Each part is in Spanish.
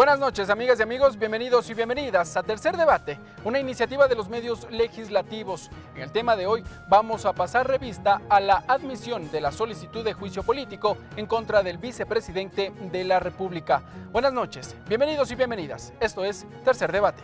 Buenas noches, amigas y amigos, bienvenidos y bienvenidas a Tercer Debate, una iniciativa de los medios legislativos. En el tema de hoy vamos a pasar revista a la admisión de la solicitud de juicio político en contra del vicepresidente de la República. Buenas noches, bienvenidos y bienvenidas. Esto es Tercer Debate.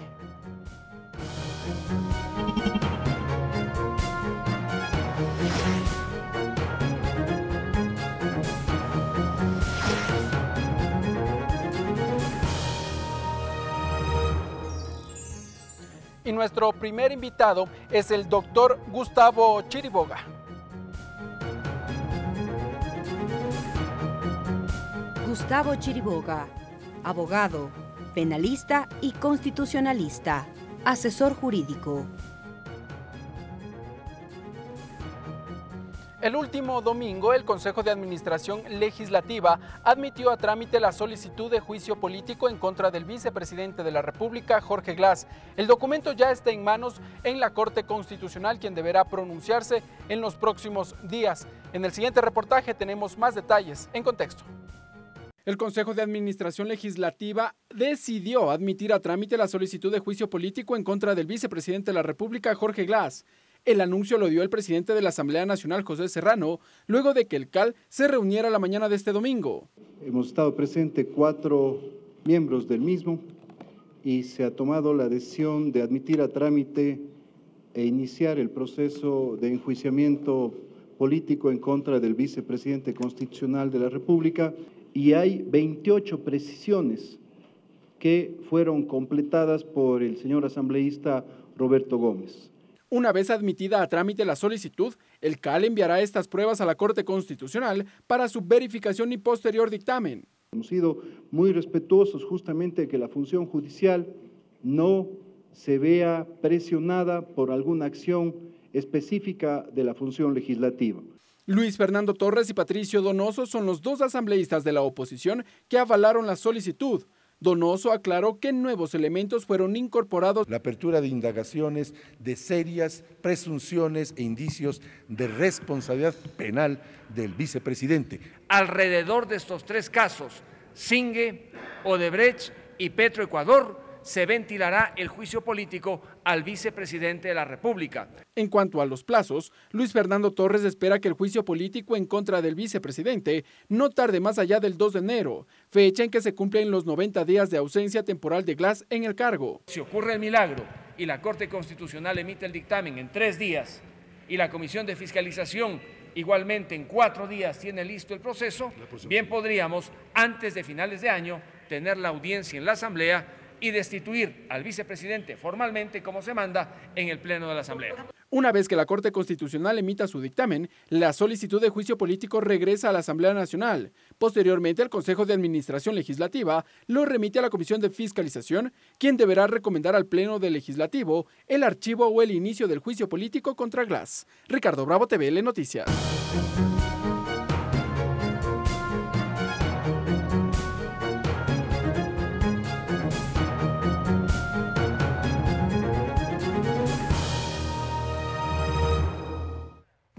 y nuestro primer invitado es el doctor Gustavo Chiriboga. Gustavo Chiriboga, abogado, penalista y constitucionalista, asesor jurídico El último domingo, el Consejo de Administración Legislativa admitió a trámite la solicitud de juicio político en contra del vicepresidente de la República, Jorge Glass. El documento ya está en manos en la Corte Constitucional, quien deberá pronunciarse en los próximos días. En el siguiente reportaje tenemos más detalles en contexto. El Consejo de Administración Legislativa decidió admitir a trámite la solicitud de juicio político en contra del vicepresidente de la República, Jorge Glass. El anuncio lo dio el presidente de la Asamblea Nacional, José Serrano, luego de que el CAL se reuniera la mañana de este domingo. Hemos estado presentes cuatro miembros del mismo y se ha tomado la decisión de admitir a trámite e iniciar el proceso de enjuiciamiento político en contra del vicepresidente constitucional de la República y hay 28 precisiones que fueron completadas por el señor asambleísta Roberto Gómez. Una vez admitida a trámite la solicitud, el CAL enviará estas pruebas a la Corte Constitucional para su verificación y posterior dictamen. Hemos sido muy respetuosos justamente de que la función judicial no se vea presionada por alguna acción específica de la función legislativa. Luis Fernando Torres y Patricio Donoso son los dos asambleístas de la oposición que avalaron la solicitud. Donoso aclaró que nuevos elementos fueron incorporados. La apertura de indagaciones de serias presunciones e indicios de responsabilidad penal del vicepresidente. Alrededor de estos tres casos, Singue, Odebrecht y Petroecuador, se ventilará el juicio político al vicepresidente de la República. En cuanto a los plazos, Luis Fernando Torres espera que el juicio político en contra del vicepresidente no tarde más allá del 2 de enero, fecha en que se cumplen los 90 días de ausencia temporal de Glass en el cargo. Si ocurre el milagro y la Corte Constitucional emite el dictamen en tres días y la Comisión de Fiscalización igualmente en cuatro días tiene listo el proceso, bien podríamos, antes de finales de año, tener la audiencia en la Asamblea y destituir al vicepresidente formalmente como se manda en el Pleno de la Asamblea. Una vez que la Corte Constitucional emita su dictamen, la solicitud de juicio político regresa a la Asamblea Nacional. Posteriormente, el Consejo de Administración Legislativa lo remite a la Comisión de Fiscalización, quien deberá recomendar al Pleno del Legislativo el archivo o el inicio del juicio político contra Glass. Ricardo Bravo, TVL Noticias.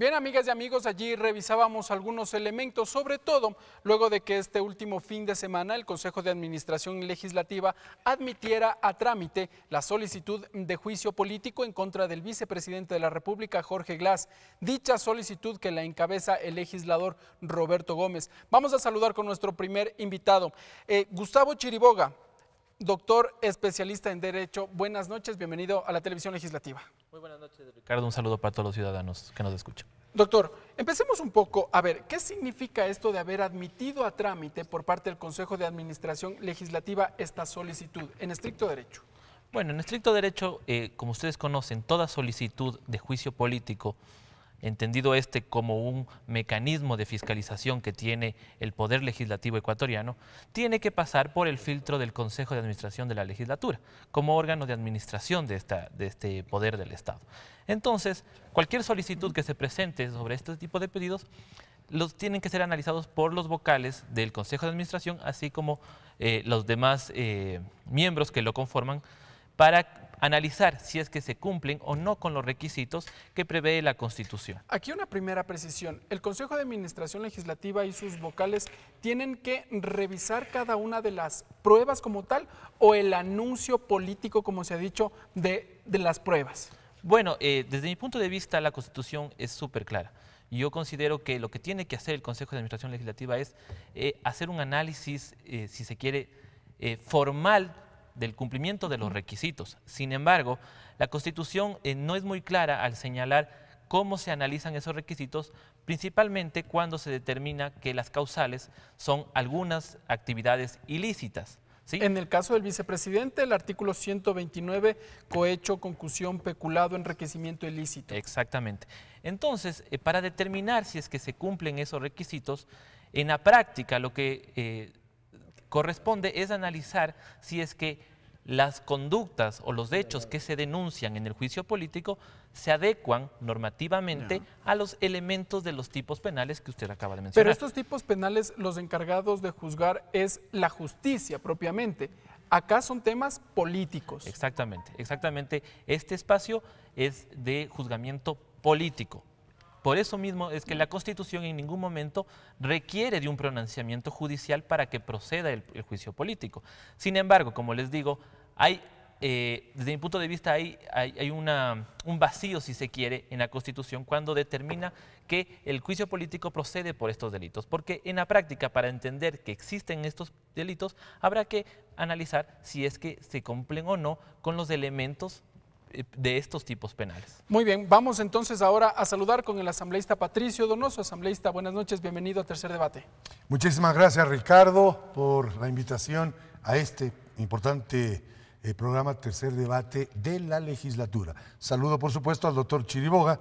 Bien, amigas y amigos, allí revisábamos algunos elementos, sobre todo luego de que este último fin de semana el Consejo de Administración Legislativa admitiera a trámite la solicitud de juicio político en contra del vicepresidente de la República, Jorge Glass. Dicha solicitud que la encabeza el legislador Roberto Gómez. Vamos a saludar con nuestro primer invitado, eh, Gustavo Chiriboga. Doctor especialista en Derecho, buenas noches, bienvenido a la Televisión Legislativa. Muy buenas noches, Ricardo. Un saludo para todos los ciudadanos que nos escuchan. Doctor, empecemos un poco. A ver, ¿qué significa esto de haber admitido a trámite por parte del Consejo de Administración Legislativa esta solicitud en estricto derecho? Bueno, en estricto derecho, eh, como ustedes conocen, toda solicitud de juicio político, entendido este como un mecanismo de fiscalización que tiene el Poder Legislativo ecuatoriano, tiene que pasar por el filtro del Consejo de Administración de la Legislatura, como órgano de administración de, esta, de este poder del Estado. Entonces, cualquier solicitud que se presente sobre este tipo de pedidos, los tienen que ser analizados por los vocales del Consejo de Administración, así como eh, los demás eh, miembros que lo conforman, para analizar si es que se cumplen o no con los requisitos que prevé la Constitución. Aquí una primera precisión. El Consejo de Administración Legislativa y sus vocales tienen que revisar cada una de las pruebas como tal o el anuncio político, como se ha dicho, de las pruebas. Bueno, eh, desde mi punto de vista la Constitución es súper clara. Yo considero que lo que tiene que hacer el Consejo de Administración Legislativa es eh, hacer un análisis, eh, si se quiere, formal del cumplimiento de los requisitos. Sin embargo, la Constitución no es muy clara al señalar cómo se analizan esos requisitos, principalmente cuando se determina que las causales son algunas actividades ilícitas. En el caso del vicepresidente, el artículo 129, cohecho, concusión, peculado, enriquecimiento ilícito. Exactamente. Entonces, eh, para determinar si es que se cumplen esos requisitos, en la práctica lo que eh, corresponde es analizar si es que las conductas o los hechos que se denuncian en el juicio político se adecuan normativamente a los elementos de los tipos penales que usted acaba de mencionar. Pero estos tipos penales, los encargados de juzgar es la justicia propiamente. Acá son temas políticos. Exactamente, exactamente. Este espacio es de juzgamiento político. Por eso mismo es que mm. la Constitución en ningún momento requiere de un pronunciamiento judicial para que proceda el, juicio político. Sin embargo, como les digo, hay, eh, desde mi punto de vista hay, un vacío, si se quiere, en la Constitución cuando determina que el juicio político procede por estos delitos. Porque en la práctica, para entender que existen estos delitos, habrá que analizar si es que se cumplen o no con los elementos eh, de estos tipos penales. Muy bien, vamos entonces ahora a saludar con el asambleísta Patricio Donoso. Asambleísta, buenas noches, bienvenido a Tercer Debate. Muchísimas gracias Ricardo por la invitación a este importante eh, programa Tercer Debate de la legislatura. Saludo por supuesto al doctor Chiriboga,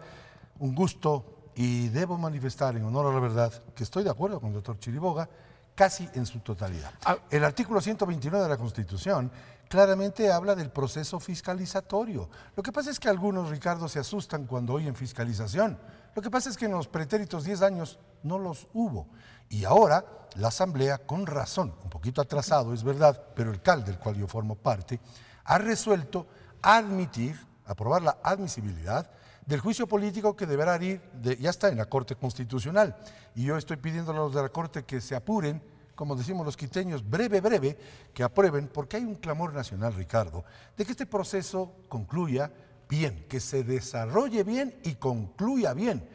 un gusto y debo manifestar en honor a la verdad que estoy de acuerdo con el doctor Chiriboga casi en su totalidad. Ah. El artículo 129 de la Constitución claramente habla del proceso fiscalizatorio. Lo que pasa es que algunos, Ricardo, se asustan cuando oyen fiscalización. Lo que pasa es que en los pretéritos 10 años no los hubo. Y ahora la Asamblea, con razón, un poquito atrasado, es verdad, pero el CAL, del cual yo formo parte, ha resuelto admitir, aprobar la admisibilidad del juicio político que deberá ir, de, ya está en la Corte Constitucional. Y yo estoy pidiendo a los de la Corte que se apuren como decimos los quiteños, breve, breve, que aprueben, porque hay un clamor nacional, Ricardo, de que este proceso concluya bien, que se desarrolle bien y concluya bien.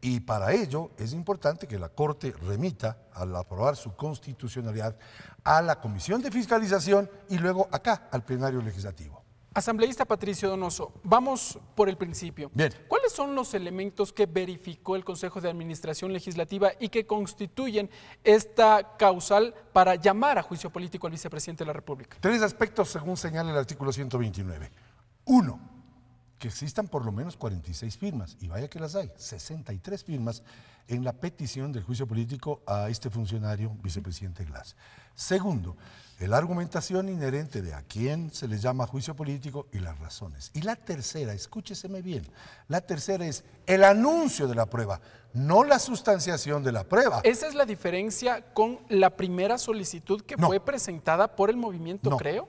Y para ello es importante que la Corte remita, al aprobar su constitucionalidad, a la Comisión de Fiscalización y luego acá, al Plenario Legislativo. Asambleísta Patricio Donoso, vamos por el principio. Bien. ¿Cuáles son los elementos que verificó el Consejo de Administración Legislativa y que constituyen esta causal para llamar a juicio político al vicepresidente de la República? Tres aspectos según señala el artículo 129. Uno, que existan por lo menos 46 firmas, y vaya que las hay, 63 firmas en la petición del juicio político a este funcionario vicepresidente Glass. Segundo, la argumentación inherente de a quién se le llama juicio político y las razones. Y la tercera, escúcheseme bien, la tercera es el anuncio de la prueba, no la sustanciación de la prueba. Esa es la diferencia con la primera solicitud que fue presentada por el movimiento, no. creo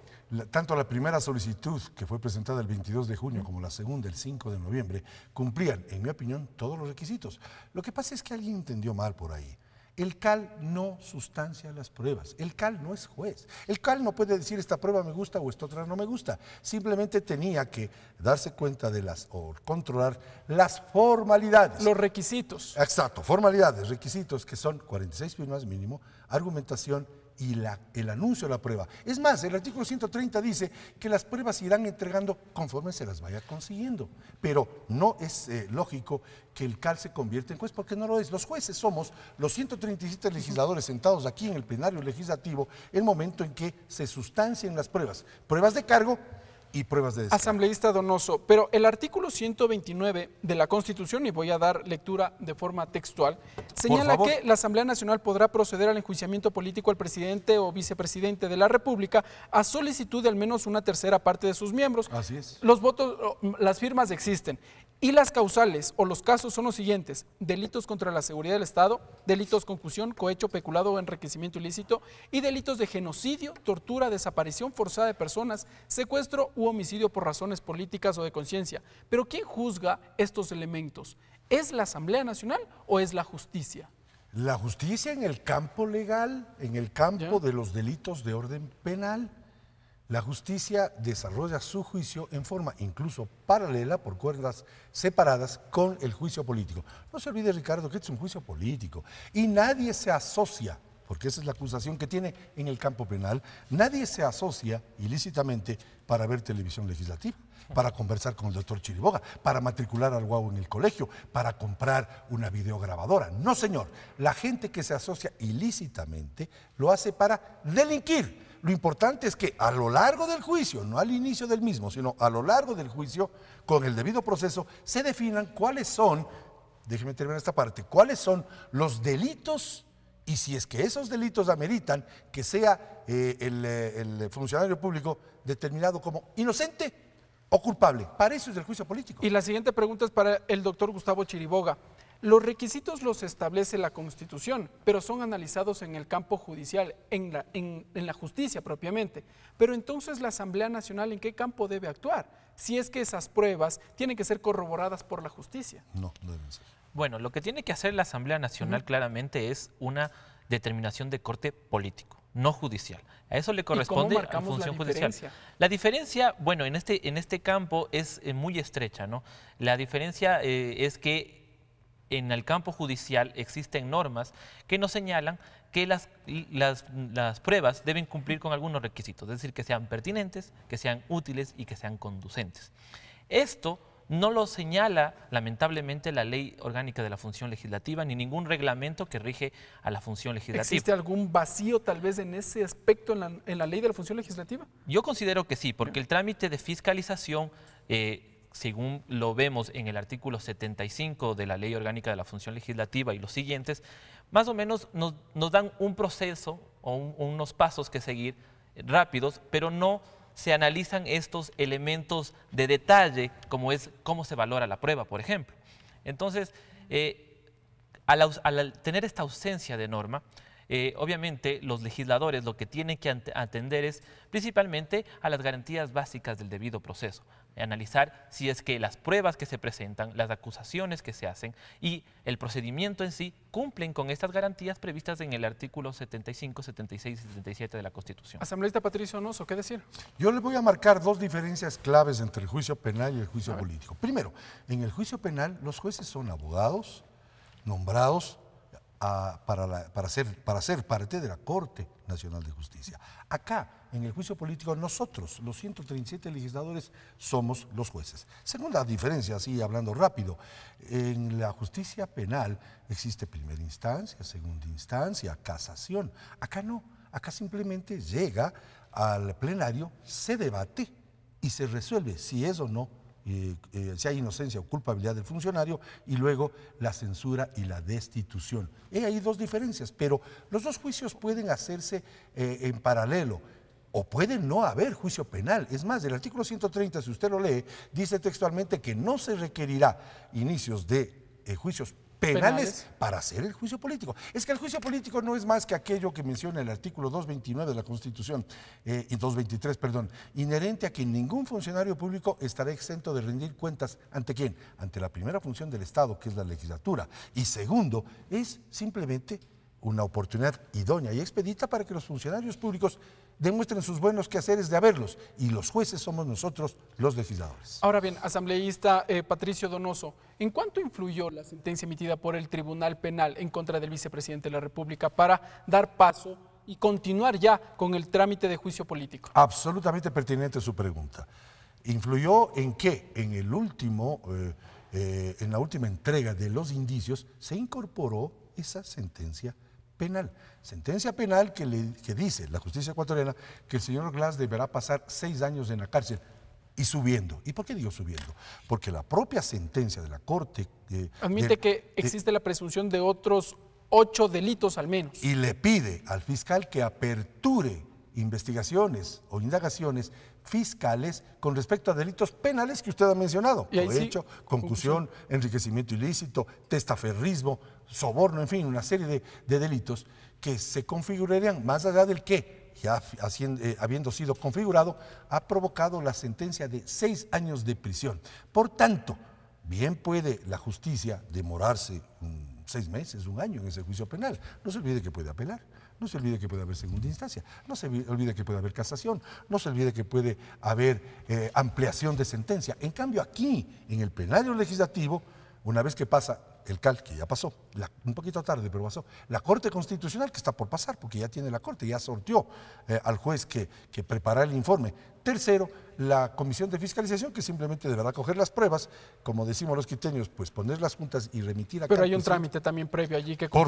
tanto la primera solicitud, que fue presentada el 22 de junio, como la segunda, el 5 de noviembre, cumplían, en mi opinión, todos los requisitos. Lo que pasa es que alguien entendió mal por ahí. El CAL no sustancia las pruebas. El CAL no es juez. El CAL no puede decir esta prueba me gusta o esta otra no me gusta. Simplemente tenía que darse cuenta de las o controlar las formalidades. Los requisitos. Exacto, formalidades, requisitos que son 46 firmas mínimo, argumentación y la, el anuncio de la prueba. Es más, el artículo 130 dice que las pruebas se irán entregando conforme se las vaya consiguiendo. Pero no es eh, lógico que el CAL se convierta en juez, porque no lo es. Los jueces somos los 137 legisladores sentados aquí en el plenario legislativo en el momento en que se sustancien las pruebas. Pruebas de cargo y pruebas de Asambleísta Donoso, pero el artículo 129 de la Constitución, y voy a dar lectura de forma textual, señala que la Asamblea Nacional podrá proceder al enjuiciamiento político al presidente o vicepresidente de la República a solicitud de al menos una tercera parte de sus miembros. Así es. Los votos, las firmas existen. Y las causales o los casos son los siguientes: delitos contra la seguridad del Estado, delitos concusión, cohecho, peculado o enriquecimiento ilícito y delitos de genocidio, tortura, desaparición forzada de personas, secuestro u homicidio por razones políticas o de conciencia. Pero ¿quién juzga estos elementos? ¿Es la Asamblea Nacional o es la justicia? La justicia en el campo legal, en el campo de los delitos de orden penal. La justicia desarrolla su juicio en forma incluso paralela por cuerdas separadas con el juicio político. No se olvide, Ricardo, que este es un juicio político y nadie se asocia, porque esa es la acusación que tiene en el campo penal, nadie se asocia ilícitamente para ver televisión legislativa, para conversar con el doctor Chiriboga, para matricular al guau en el colegio, para comprar una videograbadora. No, señor, la gente que se asocia ilícitamente lo hace para delinquir lo importante es que a lo largo del juicio, no al inicio del mismo, sino a lo largo del juicio, con el debido proceso, se definan cuáles son, déjeme terminar esta parte, cuáles son los delitos y si es que esos delitos ameritan que sea eh, eh, el, funcionario público determinado como inocente o culpable. Para eso es el juicio político. Y la siguiente pregunta es para el doctor Gustavo Chiriboga. Los requisitos los establece la Constitución, pero son analizados en el campo judicial, en la, en, la, justicia propiamente. Pero entonces la Asamblea Nacional, ¿en qué campo debe actuar? Si es que esas pruebas tienen que ser corroboradas por la justicia. No, no deben ser. Bueno, lo que tiene que hacer la Asamblea Nacional claramente es una determinación de corte político no judicial. A eso le corresponde la función judicial. La diferencia, bueno, en este, en este campo es eh, muy estrecha, ¿no? La diferencia eh, es que en el campo judicial existen normas que nos señalan que las, pruebas deben cumplir con algunos requisitos, es decir, que sean pertinentes, que sean útiles y que sean conducentes. Esto no lo señala, lamentablemente, la ley orgánica de la función legislativa ni ningún reglamento que rige a la función legislativa. ¿Existe algún vacío tal vez en ese aspecto en la, ley de la función legislativa? Yo considero que sí, porque el trámite de fiscalización... Eh, según lo vemos en el artículo 75 de la Ley Orgánica de la Función Legislativa y los siguientes, más o menos nos, dan un proceso o unos pasos que seguir rápidos, pero no se analizan estos elementos de detalle, como es cómo se valora la prueba, por ejemplo. Entonces, eh, al, tener esta ausencia de norma, eh, obviamente los legisladores lo que tienen que atender es principalmente a las garantías básicas del debido proceso analizar si es que las pruebas que se presentan, las acusaciones que se hacen y el procedimiento en sí cumplen con estas garantías previstas en el artículo 75, 76 y 77 de la Constitución. Asambleísta Patricio Onoso, ¿qué decir? Yo le voy a marcar dos diferencias claves entre el juicio penal y el juicio político. Primero, en el juicio penal los jueces son abogados nombrados ah, para, para, ser, para ser parte de la Corte Nacional de Justicia. Acá en el juicio político nosotros, los 137 legisladores, somos los jueces. Segunda diferencia, así hablando rápido, en la justicia penal existe primera instancia, segunda instancia, casación. Acá no, acá simplemente llega al plenario, se debate y se resuelve si es o no eh, eh, si hay inocencia o culpabilidad del funcionario, y luego la censura y la destitución. Hay dos diferencias, pero los dos juicios pueden hacerse eh, en paralelo o puede no haber juicio penal. Es más, el artículo 130, si usted lo lee, dice textualmente que no se requerirá inicios de eh, juicios penales, para hacer el juicio político. Es que el juicio político no es más que aquello que menciona el artículo 229 de la Constitución, eh, y 223, perdón, inherente a que ningún funcionario público estará exento de rendir cuentas ante quién, ante la primera función del Estado, que es la legislatura, y segundo, es simplemente una oportunidad idónea y expedita para que los funcionarios públicos demuestren sus buenos quehaceres de haberlos. Y los jueces somos nosotros, los decidadores. Ahora bien, asambleísta eh, Patricio Donoso, ¿en cuánto influyó la sentencia emitida por el Tribunal Penal en contra del vicepresidente de la República para dar paso y continuar ya con el trámite de juicio político? Absolutamente pertinente su pregunta. ¿Influyó en qué? En el último, eh, eh, en la última entrega de los indicios se incorporó esa sentencia penal. Sentencia penal que, le, dice la justicia ecuatoriana que el señor Glass deberá pasar seis años en la cárcel y subiendo. ¿Y por qué digo subiendo? Porque la propia sentencia de la Corte... Eh, Admite que existe la presunción de otros ocho delitos al menos. Y le pide al fiscal que aperture investigaciones o indagaciones fiscales con respecto a delitos penales que usted ha mencionado. Y de hecho, concusión, enriquecimiento ilícito, testaferrismo, soborno, en fin, una serie de, delitos que se configurarían más allá del que, ya eh, habiendo sido configurado, ha provocado la sentencia de seis años de prisión. Por tanto, bien puede la justicia demorarse seis meses, un año en ese juicio penal. No se olvide que puede apelar. No se olvide que puede haber segunda instancia, no se olvide que puede haber casación, no se olvide que puede haber eh, ampliación de sentencia. En cambio, aquí, en el plenario legislativo, una vez que pasa el CAL, que ya pasó, un poquito tarde, pero pasó, la Corte Constitucional, que está por pasar, porque ya tiene la Corte, ya sortió eh, al juez que, que prepara el informe. Tercero, la comisión de fiscalización que simplemente deberá coger las pruebas, como decimos los quiteños, pues ponerlas juntas y remitir a Pero hay un trámite también previo allí que por,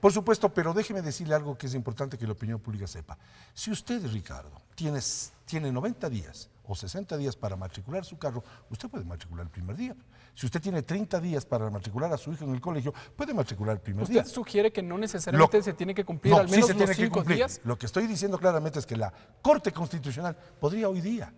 por, supuesto, pero déjeme decirle algo que es importante que la opinión pública sepa. Si usted, Ricardo, tiene, tiene 90 días o 60 días para matricular su carro, usted puede matricular el primer día. Si usted tiene 30 días para matricular a su hijo en el colegio, puede matricular el primer día. ¿Usted sugiere que no necesariamente se tiene que cumplir al menos los cinco días? Lo que estoy diciendo claramente es que la Corte Constitucional podría hoy día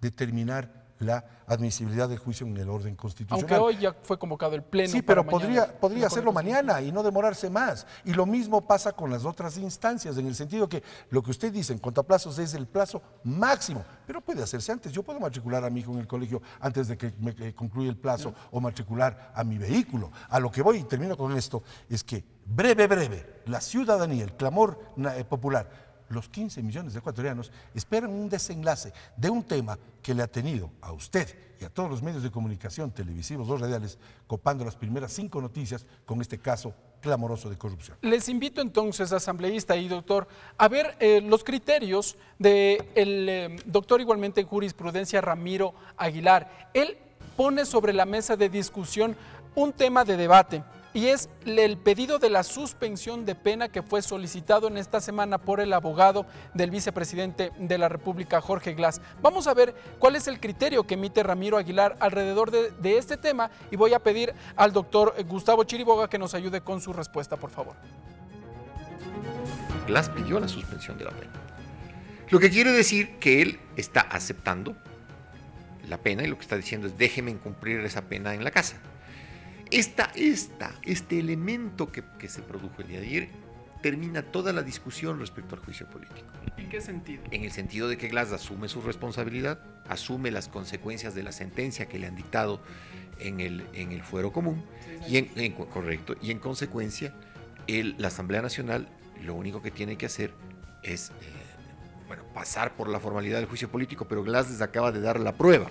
determinar la admisibilidad del juicio en el orden constitucional. Aunque hoy ya fue convocado el pleno. Sí, pero podría, podría hacerlo mañana y no demorarse más. Y lo mismo pasa con las otras instancias, en el sentido que lo que usted dice en cuanto a plazos es el plazo máximo, pero puede hacerse antes. Yo puedo matricular a mi hijo en el colegio antes de que me concluya el plazo o matricular a mi vehículo. A lo que voy y termino con esto es que breve, breve, la ciudadanía, el clamor eh, popular los 15 millones de ecuatorianos esperan un desenlace de un tema que le ha tenido a usted y a todos los medios de comunicación, televisivos o radiales, copando las primeras cinco noticias con este caso clamoroso de corrupción. Les invito entonces, asambleísta y doctor, a ver eh, los criterios del de eh, doctor igualmente en jurisprudencia Ramiro Aguilar. Él pone sobre la mesa de discusión un tema de debate y es el pedido de la suspensión de pena que fue solicitado en esta semana por el abogado del vicepresidente de la República, Jorge Glass. Vamos a ver cuál es el criterio que emite Ramiro Aguilar alrededor de, este tema y voy a pedir al doctor Gustavo Chiriboga que nos ayude con su respuesta, por favor. Glass pidió la suspensión de la pena. Lo que quiere decir que él está aceptando la pena y lo que está diciendo es déjeme cumplir esa pena en la casa esta, esta, este elemento que, se produjo el día de ayer termina toda la discusión respecto al juicio político. ¿En qué sentido? En el sentido de que Glass asume su responsabilidad, asume las consecuencias de la sentencia que le han dictado en el, en el fuero común, y en, correcto, y en consecuencia la Asamblea Nacional lo único que tiene que hacer es eh, bueno, pasar por la formalidad del juicio político, pero Glass les acaba de dar la prueba.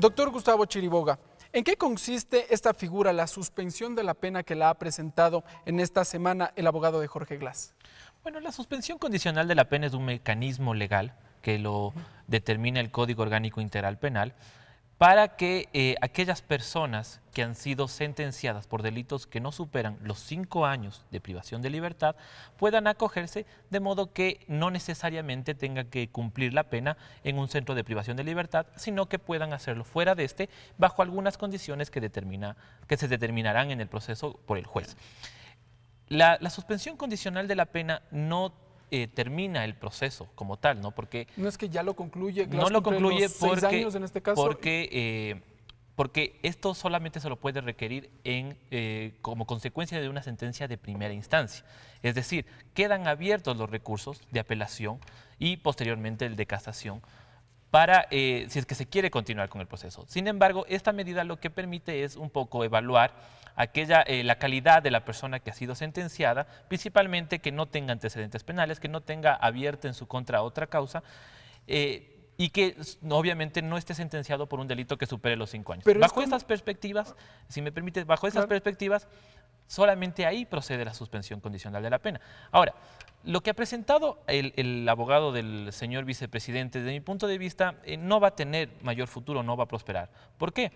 Doctor Gustavo Chiriboga, ¿en qué consiste esta figura, la suspensión de la pena que la ha presentado en esta semana el abogado de Jorge Glass? Bueno, la suspensión condicional de la pena es un mecanismo legal que lo determina el Código Orgánico Integral Penal para que eh, aquellas personas que han sido sentenciadas por delitos que no superan los cinco años de privación de libertad puedan acogerse de modo que no necesariamente tengan que cumplir la pena en un centro de privación de libertad, sino que puedan hacerlo fuera de este bajo algunas condiciones que, determina, que se determinarán en el proceso por el juez. La, la suspensión condicional de la pena no eh, termina el proceso como tal, ¿no? Porque... No es que ya lo concluye. no lo concluye porque... Años en este caso. Eh, porque, esto solamente se lo puede requerir en, eh, como consecuencia de una sentencia de primera instancia. Es decir, quedan abiertos los recursos de apelación y posteriormente el de casación para eh, si es que se quiere continuar con el proceso. Sin embargo, esta medida lo que permite es un poco evaluar aquella, eh, la calidad de la persona que ha sido sentenciada, principalmente que no tenga antecedentes penales, que no tenga abierta en su contra otra causa. Eh, y que obviamente no esté sentenciado por un delito que supere los cinco años. Pero bajo estas perspectivas, si me permite, bajo esas perspectivas, solamente ahí procede la suspensión condicional de la pena. Ahora, lo que ha presentado el, abogado del señor vicepresidente, desde mi punto de vista, eh, no va a tener mayor futuro, no va a prosperar. ¿Por qué?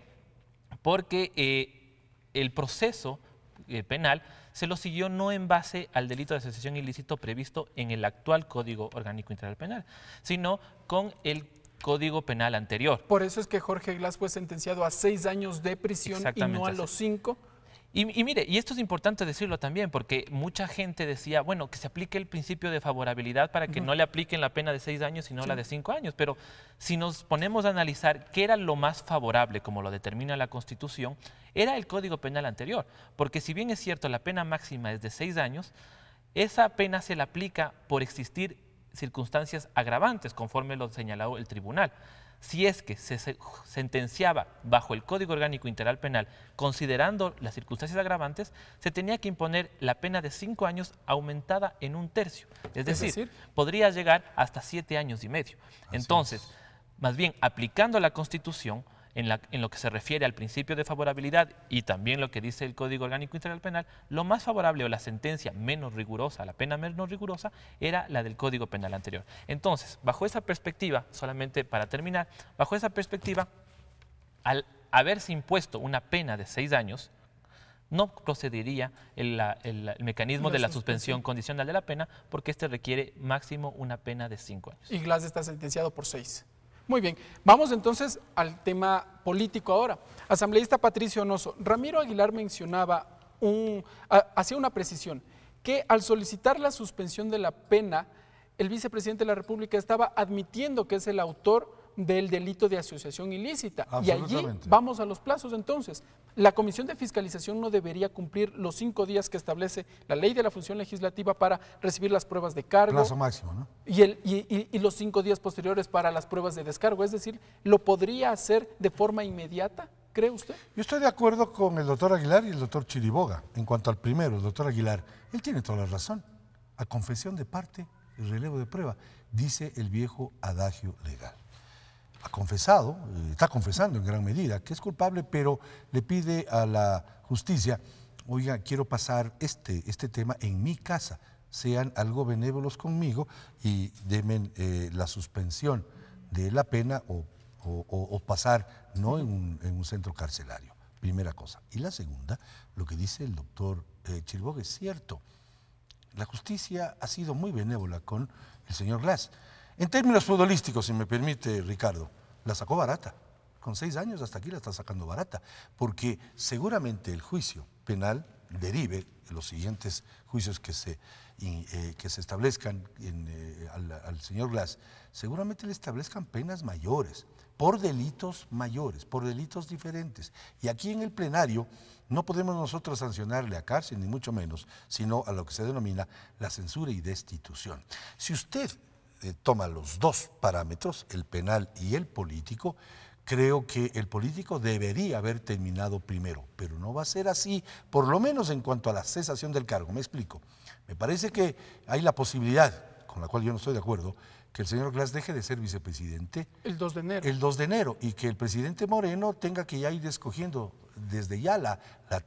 Porque eh, el proceso eh, penal se lo siguió no en base al delito de asociación ilícito previsto en el actual Código Orgánico Integral Penal, sino con el Código Penal anterior. Por eso es que Jorge Glass fue sentenciado a seis años de prisión y no a los cinco y, mire, y esto es importante decirlo también, porque mucha gente decía, bueno, que se aplique el principio de favorabilidad para que no le apliquen la pena de seis años, sino la de cinco años. Pero si nos ponemos a analizar qué era lo más favorable, como lo determina la Constitución, era el Código Penal anterior. Porque si bien es cierto, la pena máxima es de seis años, esa pena se la aplica por existir circunstancias agravantes, conforme lo señaló el tribunal si es que se sentenciaba bajo el Código Orgánico Integral Penal, considerando las circunstancias agravantes, se tenía que imponer la pena de cinco años aumentada en un tercio. Es decir, podría llegar hasta siete años y medio. Entonces, más bien, aplicando la Constitución, en, lo que se refiere al principio de favorabilidad y también lo que dice el Código Orgánico Integral Penal, lo más favorable o la sentencia menos rigurosa, la pena menos rigurosa, era la del Código Penal anterior. Entonces, bajo esa perspectiva, solamente para terminar, bajo esa perspectiva, al haberse impuesto una pena de seis años, no procedería el, mecanismo de la suspensión condicional de la pena porque este requiere máximo una pena de cinco años. Y Glass está sentenciado por seis. Muy bien, vamos entonces al tema político ahora. Asambleísta Patricio Onoso, Ramiro Aguilar mencionaba, un, hacía una precisión, que al solicitar la suspensión de la pena, el vicepresidente de la República estaba admitiendo que es el autor del delito de asociación ilícita. Y allí vamos a los plazos entonces. La Comisión de Fiscalización no debería cumplir los cinco días que establece la ley de la función legislativa para recibir las pruebas de cargo. Plazo máximo, ¿no? Y, los cinco días posteriores para las pruebas de descargo. Es decir, ¿lo podría hacer de forma inmediata? ¿Cree usted? Yo estoy de acuerdo con el doctor Aguilar y el doctor Chiriboga. En cuanto al primero, el doctor Aguilar, él tiene toda la razón. A confesión de parte, el relevo de prueba, dice el viejo adagio legal ha confesado, eh, está confesando en gran medida que es culpable, pero le pide a la justicia, oiga, quiero pasar este, este tema en mi casa, sean algo benévolos conmigo y demen eh, la suspensión de la pena o, pasar no en un, centro carcelario. Primera cosa. Y la segunda, lo que dice el doctor eh, es cierto. La justicia ha sido muy benévola con el señor Glass. En términos futbolísticos, si me permite, Ricardo, la sacó barata. Con seis años hasta aquí la está sacando barata, porque seguramente el juicio penal derive los siguientes juicios que se, eh, que se establezcan eh, al, al, señor Glass, seguramente le establezcan penas mayores, por delitos mayores, por delitos diferentes. Y aquí en el plenario no podemos nosotros sancionarle a cárcel, ni mucho menos, sino a lo que se denomina la censura y destitución. Si usted eh, toma los dos parámetros, el penal y el político, creo que el político debería haber terminado primero, pero no va a ser así, por lo menos en cuanto a la cesación del cargo. Me explico. Me parece que hay la posibilidad, con la cual yo no estoy de acuerdo, que el señor Glass deje de ser vicepresidente. El 2 de enero. El 2 de enero, y que el presidente Moreno tenga que ya ir escogiendo desde ya la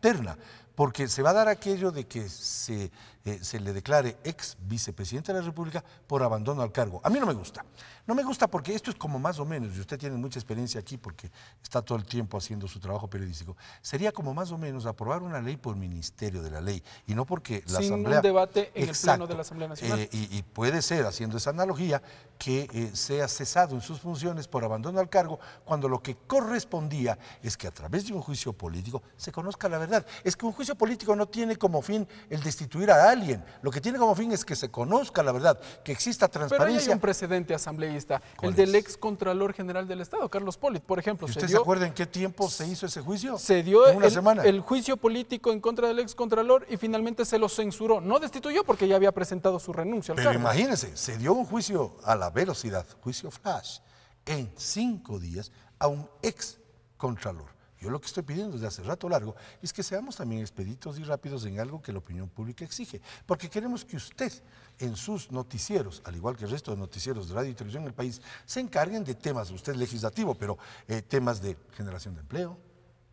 terna porque se va a dar aquello de que se, eh, se, le declare ex vicepresidente de la República por abandono al cargo. A mí no me gusta. No me gusta porque esto es como más o menos, y usted tiene mucha experiencia aquí porque está todo el tiempo haciendo su trabajo periodístico, sería como más o menos aprobar una ley por ministerio de la ley y no porque la Asamblea... un debate en de la Asamblea eh, y, puede ser, haciendo esa analogía, que eh, sea cesado en sus funciones por abandono al cargo cuando lo que correspondía es que a través de un juicio político se conozca la verdad. Es que un juicio juicio político no tiene como fin el destituir a alguien. Lo que tiene como fin es que se conozca la verdad, que exista transparencia. Pero hay un precedente asambleísta, el del ex Contralor General del Estado, Carlos Polit, por ejemplo. ¿Y ¿Usted se, acuerda en qué tiempo se hizo ese juicio? Se dio en una el, semana. el juicio político en contra del ex Contralor y finalmente se lo censuró. No destituyó porque ya había presentado su renuncia. Al Pero imagínense, se dio un juicio a la velocidad, juicio flash, en cinco días a un ex Contralor. Yo lo que estoy pidiendo desde hace rato largo es que seamos también expeditos y rápidos en algo que la opinión pública exige, porque queremos que usted en sus noticieros, al igual que el resto de noticieros de radio y televisión en el país, se encarguen de temas, usted legislativo, pero eh, temas de generación de empleo,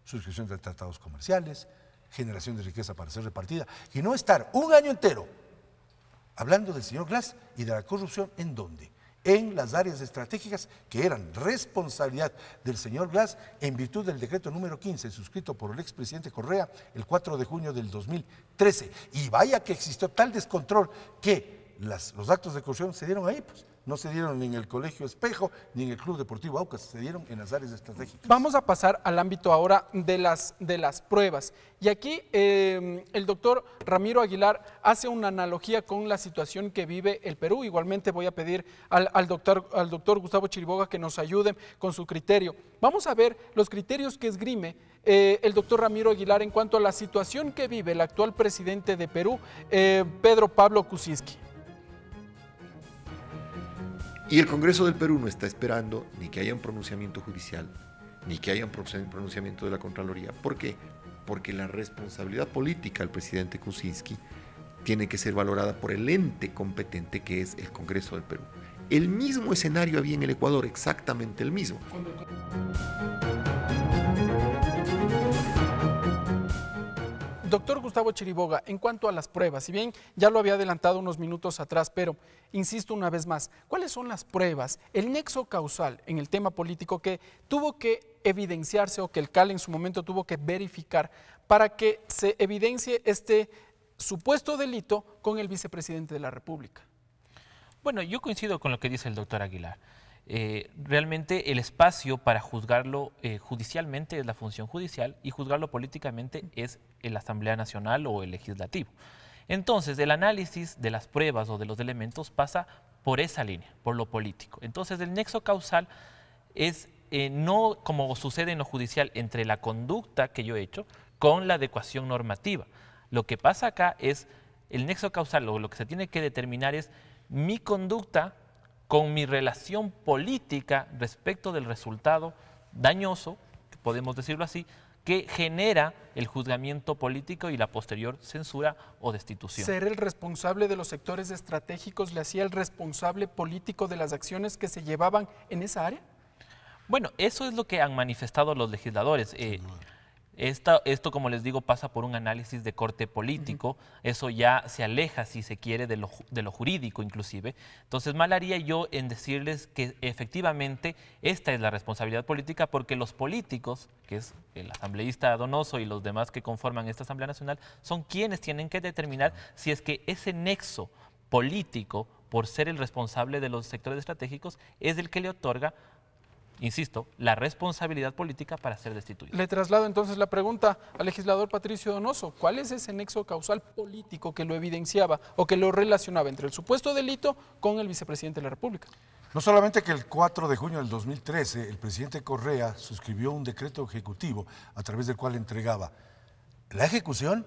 suscripción de tratados comerciales, generación de riqueza para ser repartida, y no estar un año entero hablando del señor Glass y de la corrupción en dónde, en las áreas estratégicas que eran responsabilidad del señor Glass en virtud del decreto número 15 suscrito por el expresidente Correa el 4 de junio del 2013. Y vaya que existió tal descontrol que los actos de corrupción se dieron ahí, pues no se dieron ni en el Colegio Espejo ni en el Club Deportivo Aucas, se dieron en las áreas estratégicas. Vamos a pasar al ámbito ahora de las, de las pruebas. Y aquí em, el doctor Ramiro Aguilar hace una analogía con la situación que vive el Perú. Igualmente voy a pedir al, doctor, al doctor Gustavo Chiriboga que nos ayude con su criterio. Vamos a ver los criterios que esgrime eh, el doctor Ramiro Aguilar en cuanto a la situación que vive el actual presidente de Perú, eh, Pedro Pablo Kuczynski. Y el Congreso del Perú no está esperando ni que haya un pronunciamiento judicial, ni que haya un pronunciamiento de la Contraloría. ¿Por qué? Porque la responsabilidad política del presidente Kuczynski tiene que ser valorada por el ente competente que es el Congreso del Perú. El mismo escenario había en el Ecuador, exactamente el mismo. Doctor Gustavo Chiriboga, en cuanto a las pruebas, si bien ya lo había adelantado unos minutos atrás, pero insisto una vez más, ¿cuáles son las pruebas, el nexo causal en el tema político que tuvo que evidenciarse o que el CAL en su momento tuvo que verificar para que se evidencie este supuesto delito con el vicepresidente de la República? Bueno, yo coincido con lo que dice el doctor Aguilar. Eh, realmente el espacio para juzgarlo eh, judicialmente es la función judicial y juzgarlo políticamente es en la Asamblea Nacional o el Legislativo. Entonces, el análisis de las pruebas o de los elementos pasa por esa línea, por lo político. Entonces, el nexo causal es eh, no como sucede en lo judicial entre la conducta que yo he hecho con la adecuación normativa. Lo que pasa acá es el nexo causal, o lo que se tiene que determinar es mi conducta con mi relación política respecto del resultado dañoso, podemos decirlo así, que genera el juzgamiento político y la posterior censura o destitución. Ser el responsable de los sectores estratégicos le hacía el responsable político de las acciones que se llevaban en esa área. Bueno, eso es lo que han manifestado los legisladores esto, como les digo, pasa por un análisis de corte político, eso ya se aleja, si se quiere, de lo, jurídico inclusive. Entonces, mal haría yo en decirles que efectivamente esta es la responsabilidad política porque los políticos, que es el asambleísta Donoso y los demás que conforman esta Asamblea Nacional, son quienes tienen que determinar si es que ese nexo político, por ser el responsable de los sectores estratégicos, es el que le otorga insisto, la responsabilidad política para ser destituido. Le traslado entonces la pregunta al legislador Patricio Donoso. ¿Cuál es ese nexo causal político que lo evidenciaba o que lo relacionaba entre el supuesto delito con el vicepresidente de la República? No solamente que el 4 de junio del 2013 el presidente Correa suscribió un decreto ejecutivo a través del cual entregaba la ejecución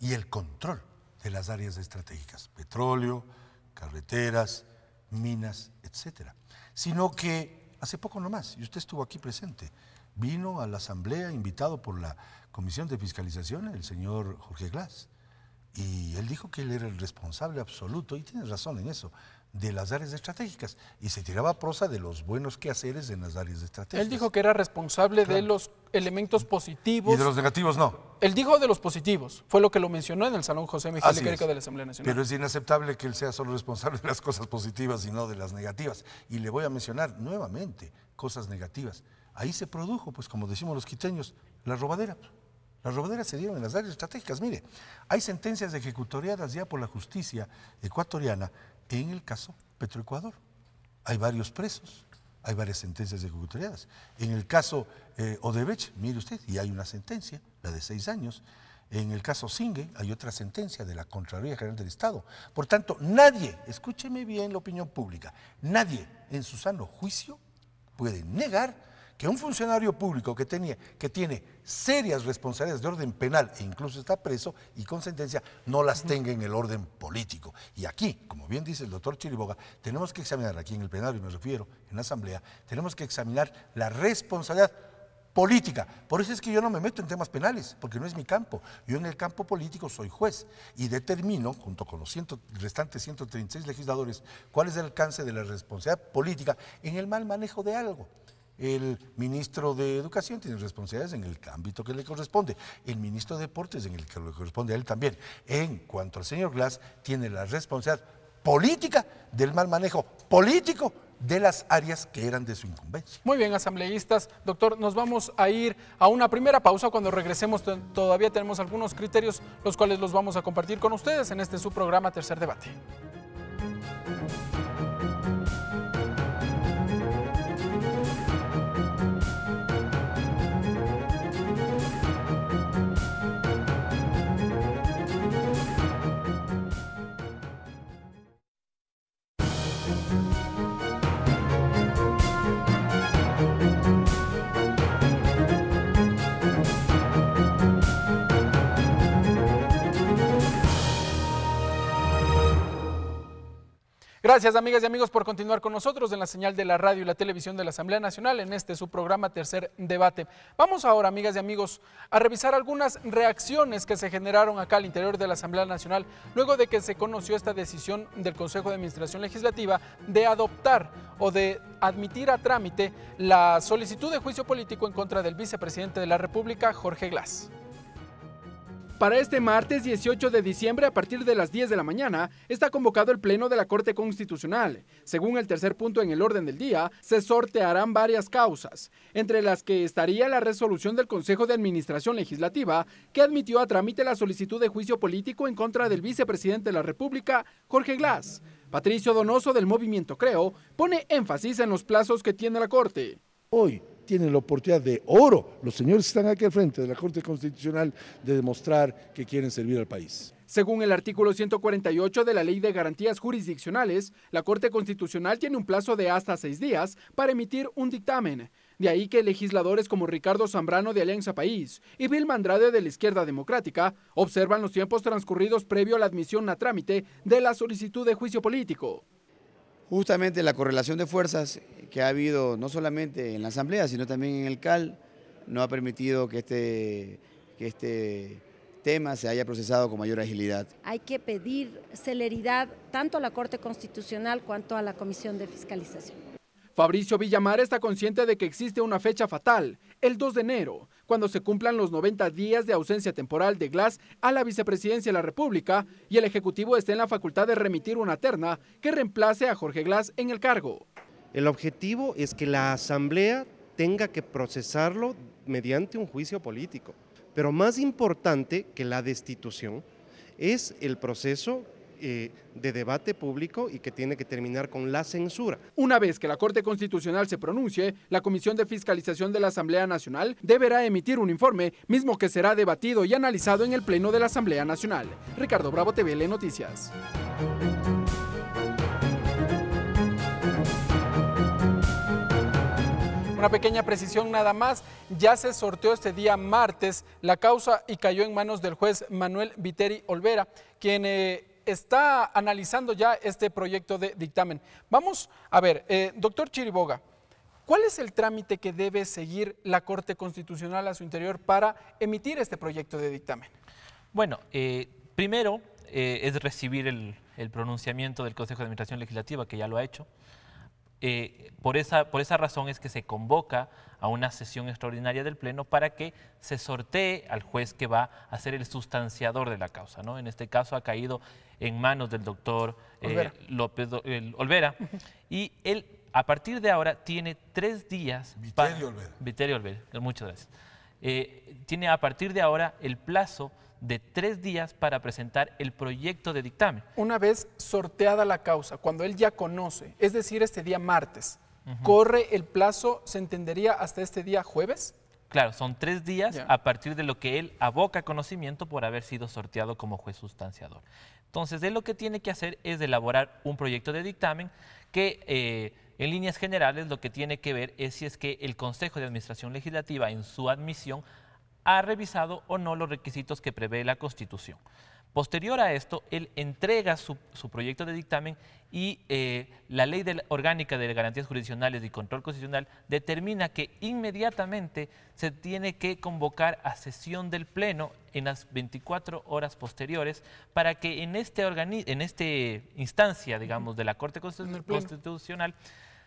y el control de las áreas estratégicas, petróleo, carreteras, minas, etcétera, sino que hace poco nomás, y usted estuvo aquí presente, vino a la asamblea invitado por la Comisión de Fiscalización, el señor Jorge Glass, y él dijo que él era el responsable absoluto, y tiene razón en eso, de las áreas estratégicas, y se tiraba prosa de los buenos quehaceres en las áreas estratégicas. Él dijo que era responsable de los elementos positivos. Y de los negativos no él dijo de los positivos, fue lo que lo mencionó en el Salón José Mejía de la Asamblea Nacional. Pero es inaceptable que él sea solo responsable de las cosas positivas y no de las negativas. Y le voy a mencionar nuevamente cosas negativas. Ahí se produjo, pues como decimos los quiteños, la robadera. Las robaderas se dieron en las áreas estratégicas. Mire, hay sentencias ejecutoriadas ya por la justicia ecuatoriana en el caso Petroecuador. Hay varios presos, hay varias sentencias ejecutoriadas. En el caso eh, Odebrecht, mire usted, y hay una sentencia, la de seis años. En el caso Singe, hay otra sentencia de la Contraloría General del Estado. Por tanto, nadie, escúcheme bien la opinión pública, nadie en su sano juicio puede negar que un funcionario público que, tenía, que tiene serias responsabilidades de orden penal e incluso está preso y con sentencia, no las tenga en el orden político. Y aquí, como bien dice el doctor Chiriboga, tenemos que examinar, aquí en el plenario me refiero, en la asamblea, tenemos que examinar la responsabilidad política. Por eso es que yo no me meto en temas penales, porque no es mi campo. Yo en el campo político soy juez y determino, junto con los restantes 136 legisladores, cuál es el alcance de la responsabilidad política en el mal manejo de algo. El ministro de Educación tiene responsabilidades en el ámbito que le corresponde. El ministro de Deportes en el que le corresponde a él también. En cuanto al señor Glass, tiene la responsabilidad política del mal manejo político de las áreas que eran de su incumbencia. Muy bien, asambleístas. Doctor, nos vamos a ir a una primera pausa. Cuando regresemos todavía tenemos algunos criterios, los cuales los vamos a compartir con ustedes en este su programa Tercer Debate. Gracias, amigas y amigos, por continuar con nosotros en la señal de la radio y la televisión de la Asamblea Nacional en este su programa Tercer Debate. Vamos ahora, amigas y amigos, a revisar algunas reacciones que se generaron acá al interior de la Asamblea Nacional luego de que se conoció esta decisión del Consejo de Administración Legislativa de adoptar o de admitir a trámite la solicitud de juicio político en contra del vicepresidente de la República, Jorge Glass. Para este martes 18 de diciembre a partir de las 10 de la mañana está convocado el Pleno de la Corte Constitucional. Según el tercer punto en el orden del día, se sortearán varias causas, entre las que estaría la resolución del Consejo de Administración Legislativa que admitió a trámite la solicitud de juicio político en contra del vicepresidente de la República, Jorge Glass. Patricio Donoso del Movimiento Creo pone énfasis en los plazos que tiene la Corte. Hoy tienen la oportunidad de oro, los señores están aquí al frente de la Corte Constitucional, de demostrar que quieren servir al país. Según el artículo 148 de la Ley de Garantías Jurisdiccionales, la Corte Constitucional tiene un plazo de hasta seis días para emitir un dictamen. De ahí que legisladores como Ricardo Zambrano de Alianza País y Bill Mandrade de la Izquierda Democrática observan los tiempos transcurridos previo a la admisión a trámite de la solicitud de juicio político justamente la correlación de fuerzas que ha habido no solamente en la Asamblea, sino también en el CAL, no ha permitido que este, este tema se haya procesado con mayor agilidad. Hay que pedir celeridad tanto a la Corte Constitucional cuanto a la Comisión de Fiscalización. Fabricio Villamar está consciente de que existe una fecha fatal, el 2 de enero, cuando se cumplan los 90 días de ausencia temporal de Glass a la vicepresidencia de la República y el Ejecutivo esté en la facultad de remitir una terna que reemplace a Jorge Glass en el cargo. El objetivo es que la Asamblea tenga que procesarlo mediante un juicio político. Pero más importante que la destitución es el proceso eh, de debate público y que tiene que terminar con la censura. Una vez que la Corte Constitucional se pronuncie, la Comisión de Fiscalización de la Asamblea Nacional deberá emitir un informe, mismo que será debatido y analizado en el Pleno de la Asamblea Nacional. Ricardo Bravo, TVL Noticias. Una pequeña precisión nada más, ya se sorteó este día martes la causa y cayó en manos del juez Manuel Viteri Olvera, quien eh, está analizando ya este proyecto de dictamen. Vamos a ver, eh, doctor Chiriboga, ¿cuál es el trámite que debe seguir la Corte Constitucional a su interior para emitir este proyecto de dictamen? Bueno, eh, primero eh, es recibir el pronunciamiento del Consejo de Administración Legislativa, que ya lo ha hecho. Eh, por, esa, por esa razón es que se convoca a una sesión extraordinaria del Pleno para que se sortee al juez que va a ser el sustanciador de la causa. ¿no? En este caso ha caído en manos del doctor eh, López Olvera y él a partir de ahora tiene tres días... Viterio Olvera. Viterio Olvera, muchas gracias. Eh, tiene a partir de ahora el plazo de tres días para presentar el proyecto de dictamen. Una vez sorteada la causa, cuando él ya conoce, es decir, este día martes, ¿corre el plazo, se entendería, hasta este día jueves? Claro, son tres días a partir de lo que él aboca conocimiento por haber sido sorteado como juez sustanciador. Entonces, él lo que tiene que hacer es elaborar un proyecto de dictamen que... Eh, en líneas generales, lo que tiene que ver es si es que el Consejo de Administración Legislativa, en su admisión, ha revisado o no los requisitos que prevé la Constitución. Posterior a esto, él entrega su, proyecto de dictamen y eh, la ley orgánica de garantías jurisdiccionales y control constitucional determina que inmediatamente se tiene que convocar a sesión del Pleno en las 24 horas posteriores para que en este esta instancia, digamos, de la Corte Constitucional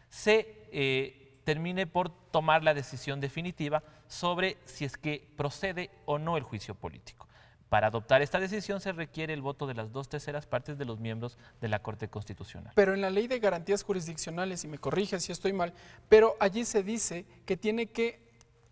se... Eh, termine por tomar la decisión definitiva sobre si es que procede o no el juicio político. Para adoptar esta decisión se requiere el voto de las dos terceras partes de los miembros de la Corte Constitucional. Pero en la Ley de Garantías Jurisdiccionales, y me corrige si estoy mal, pero allí se dice que tiene que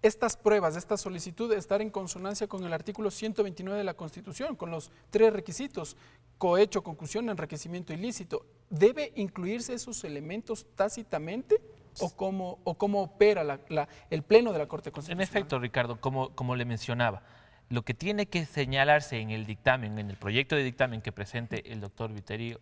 estas pruebas, esta solicitud estar en consonancia con el artículo 129 de la Constitución, con los tres requisitos, cohecho, conclusión, enriquecimiento ilícito. ¿Debe incluirse esos elementos tácitamente? o cómo, o cómo opera el Pleno de la Corte Constitucional. En efecto, Ricardo, como, como le mencionaba, lo que tiene que señalarse en el dictamen, en el proyecto de dictamen que presente el doctor Viterio,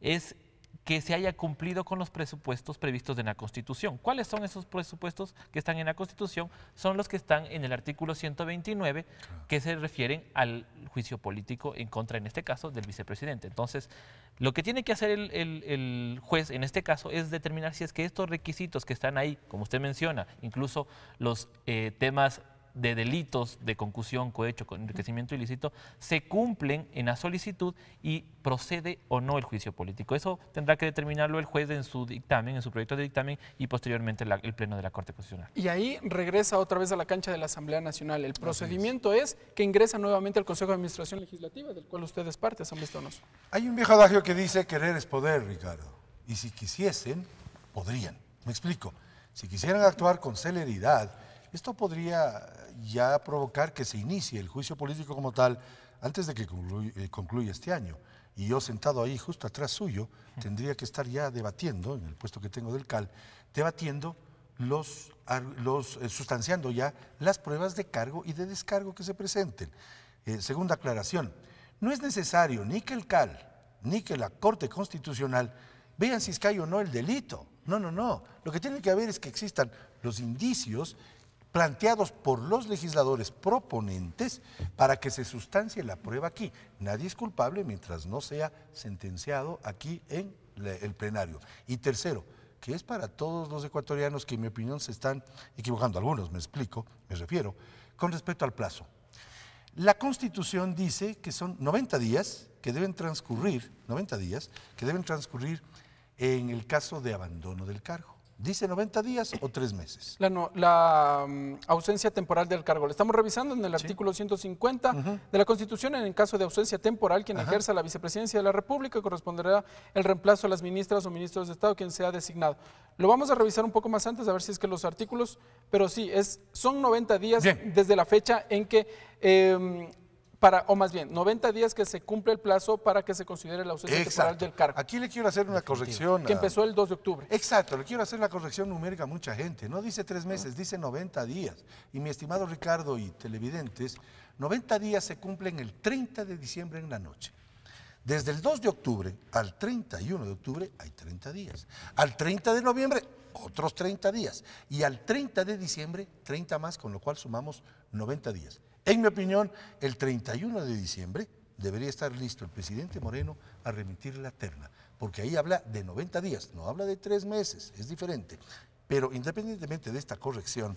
es que se haya cumplido con los presupuestos previstos en la Constitución. ¿Cuáles son esos presupuestos que están en la Constitución? Son los que están en el artículo 129 que se refieren al juicio político en contra, en este caso, del vicepresidente. Entonces, lo que tiene que hacer el, juez en este caso es determinar si es que estos requisitos que están ahí, como usted menciona, incluso los eh, temas de delitos de concusión, cohecho, con enriquecimiento ilícito, se cumplen en la solicitud y procede o no el juicio político. Eso tendrá que determinarlo el juez en su dictamen, en su proyecto de dictamen y posteriormente el Pleno de la Corte Constitucional. Y ahí regresa otra vez a la cancha de la Asamblea Nacional. El procedimiento es. que ingresa nuevamente al Consejo de Administración Legislativa, del cual usted es parte, Asamblea Hay un viejo adagio que dice querer es poder, Ricardo. Y si quisiesen, podrían. Me explico. Si quisieran actuar con celeridad esto podría ya provocar que se inicie el juicio político como tal antes de que eh, concluya este año. Y yo sentado ahí justo atrás suyo, tendría que estar ya debatiendo, en el puesto que tengo del CAL, debatiendo los, los eh, sustanciando ya las pruebas de cargo y de descargo que se presenten. Eh, segunda aclaración, no es necesario ni que el CAL ni que la Corte Constitucional vean si es que hay o no el delito. No, no, no. Lo que tiene que haber es que existan los indicios planteados por los legisladores proponentes para que se sustancie la prueba aquí. Nadie es culpable mientras no sea sentenciado aquí en el plenario. Y tercero, que es para todos los ecuatorianos que en mi opinión se están equivocando, algunos me explico, me refiero, con respecto al plazo. La Constitución dice que son 90 días que deben transcurrir, 90 días que deben transcurrir en el caso de abandono del cargo. ¿Dice 90 días o tres meses? La, la mm, ausencia temporal del cargo. Lo estamos revisando en el artículo 150 de la Constitución. En el caso de ausencia temporal, quien ejerza la vicepresidencia de la República corresponderá el reemplazo a las ministras o ministros de Estado, quien sea designado. Lo vamos a revisar un poco más antes, a ver si es que los artículos, pero sí, es, son 90 días desde la fecha en que... Em, o más bien, 90 días que se cumple el plazo para que se considere la ausencia temporal del cargo. Aquí le quiero hacer una corrección. Que empezó el 2 de octubre. Exacto, le quiero hacer una corrección numérica a mucha gente. No dice tres meses, dice 90 días. Y mi estimado Ricardo y televidentes, 90 días se cumplen el 30 de diciembre en la noche. Desde el 2 de octubre al 31 de octubre hay 30 días. Al 30 de noviembre, otros 30 días. Y al 30 de diciembre, 30 más, con lo cual sumamos 90 días. En mi opinión, el 31 de diciembre debería estar listo el presidente Moreno a remitir la terna, porque ahí habla de 90 días, no habla de tres meses, es diferente. Pero independientemente de esta corrección,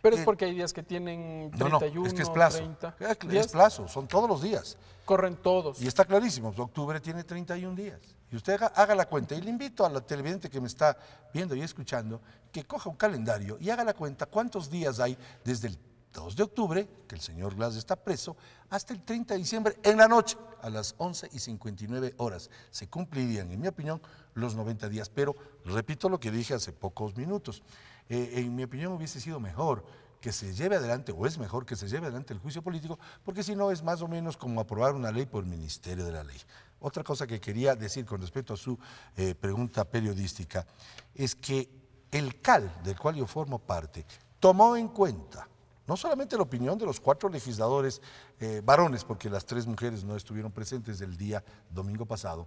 pero es eh, porque hay días que tienen 31, no, es plazo. 30. Ah, ¿días? Es plazo, son todos los días. Corren todos. Y está clarísimo, pues, octubre tiene 31 días. Y usted haga, haga, la cuenta. Y le invito a la televidente que me está viendo y escuchando que coja un calendario y haga la cuenta cuántos días hay desde el 2 de octubre, que el señor Glass está preso, hasta el 30 de diciembre en la noche, a las 11 y 59 horas. Se cumplirían, en mi opinión, los 90 días, pero repito lo que dije hace pocos minutos. Eh, en mi opinión hubiese sido mejor que se lleve adelante, o es mejor que se lleve adelante el juicio político, porque si no es más o menos como aprobar una ley por el Ministerio de la Ley. Otra cosa que quería decir con respecto a su eh, pregunta periodística es que el CAL, del cual yo formo parte, tomó en cuenta no solamente la opinión de los cuatro legisladores eh, varones, porque las tres mujeres no estuvieron presentes el día domingo pasado,